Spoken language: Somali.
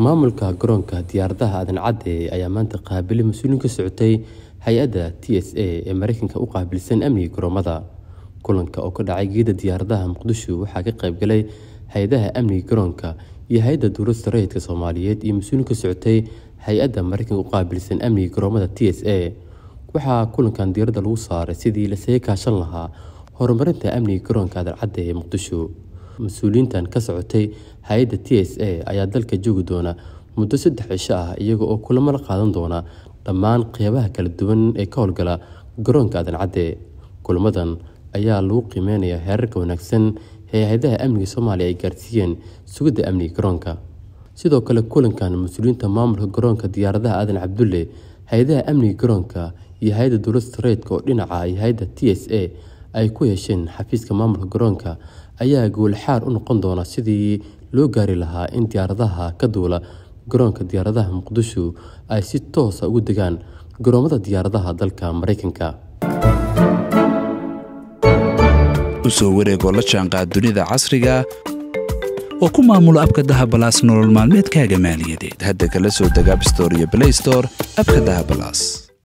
maamulka garoonka diyaaradaha aadan cadde ayaa maanta qaabilay mas uulin ka socotay hay-adda t s a ee mareykanka u qaabilsan amniga garoomada kulanka oo ka dhacay geeda diyaaradaha muqdisho waxaa ka qayb galay hay-adaha amniga garoonka iyo hay-adda dowlad rayidka soomaaliyeed iyo mas uulin ka socotay hay-adda mareykanka u qaabilsan amniga garoomada t s a waxaa kulankan diyaradda lagu saaray sidii lasaga kaashan lahaa horumarinta amniga garoonka aadan cadde ee muqdisho mas-uuliyiintan ka socotay hay-adda t s a ayaa dalka joogi doona muddo saddex cisho ah iyaga oo kulamo la qaadan doona dhammaan qeybaha kala duwan ee ka howlgala garoonka aadancadde kulamadan ayaa lagu qiimeynaya heerarka wanaagsan ee hay-adaha amniga soomaaliya ay gaarsiiyeen sugidda amniga garoonka sidoo kale kulankan mas-uuliyiinta maamulka garoonka diyaaradaha aadan cabdulle hay-adaha amniga garoonka iyo hay-adda dowlad sareedka oo dhinaca ah iyo hay-adda t s a ay ku yeesheen xafiiska maamulka garoonka ayaa guulxaar u noqon doona sidii loo gaari lahaa in diyaaradaha ka duula garoonka diyaaradaha muqdisho ay si toosa ah ugu degaan garoomada diyaaradaha dalka maraykanka usoo wareegoo la jaanqaad dunida casriga oo ku maamulo abka dahabalaas nolol maalmeedkaaga maaliyadeed hadda kala soo deg abstore iyo blaystore abka dahabalaas